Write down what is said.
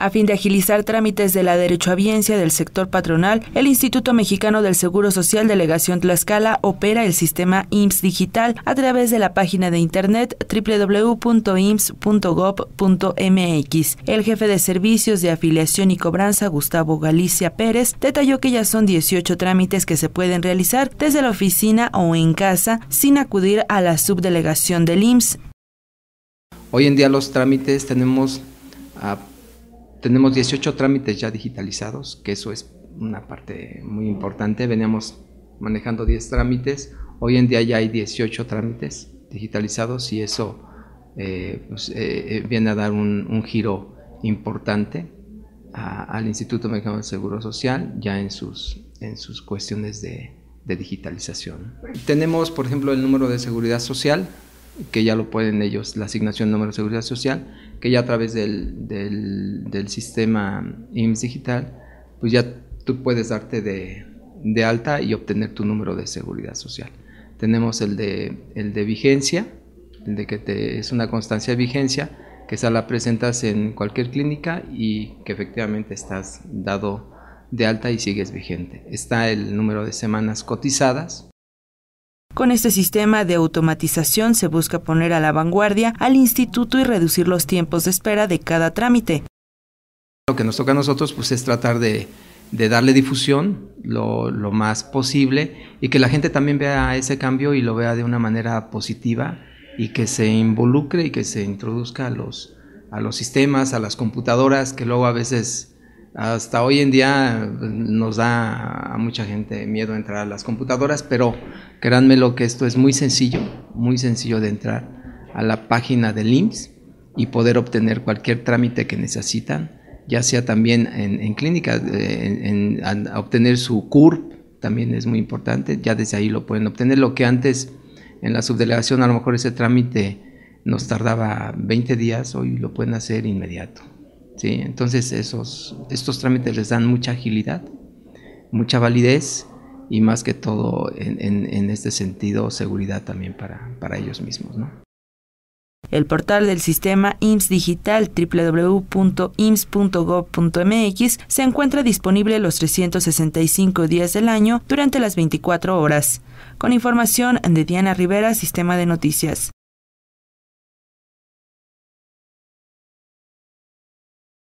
A fin de agilizar trámites de la derechohabiencia del sector patronal, el Instituto Mexicano del Seguro Social Delegación Tlaxcala opera el sistema IMSS digital a través de la página de internet www.imps.gov.mx. El jefe de servicios de afiliación y cobranza, Gustavo Galicia Pérez, detalló que ya son 18 trámites que se pueden realizar desde la oficina o en casa sin acudir a la subdelegación del IMSS. Hoy en día los trámites tenemos a tenemos 18 trámites ya digitalizados, que eso es una parte muy importante. Veníamos manejando 10 trámites, hoy en día ya hay 18 trámites digitalizados y eso eh, pues, eh, eh, viene a dar un, giro importante al Instituto Mexicano del Seguro Social ya en sus, en sus cuestiones de digitalización. Tenemos, por ejemplo, el número de seguridad social, que ya lo pueden ellos, la asignación número de seguridad social, que ya a través del, sistema IMSS digital, pues ya tú puedes darte de, alta y obtener tu número de seguridad social. Tenemos el de, el de vigencia, el de que te, es una constancia de vigencia, que esa la presentas en cualquier clínica y que efectivamente estás dado de alta y sigues vigente. Está el número de semanas cotizadas, con este sistema de automatización se busca poner a la vanguardia al instituto y reducir los tiempos de espera de cada trámite. Lo que nos toca a nosotros pues, es tratar de, darle difusión lo, más posible y que la gente también vea ese cambio y lo vea de una manera positiva y que se involucre y que se introduzca los, a los sistemas, a las computadoras que luego a veces hasta hoy en día pues, nos da a mucha gente miedo entrar a las computadoras, pero créanme lo que esto es muy sencillo, muy sencillo de entrar a la página del IMSS y poder obtener cualquier trámite que necesitan, ya sea también en, clínica, eh, obtener su CURP también es muy importante, ya desde ahí lo pueden obtener, lo que antes en la subdelegación a lo mejor ese trámite nos tardaba 20 días, hoy lo pueden hacer inmediato. ¿sí? Entonces estos trámites les dan mucha agilidad, mucha validez y más que todo en, este sentido seguridad también para, ellos mismos. ¿no? El portal del sistema IMSS digital www.ims.gov.mx se encuentra disponible los 365 días del año durante las 24 horas. Con información de Diana Rivera, Sistema de Noticias.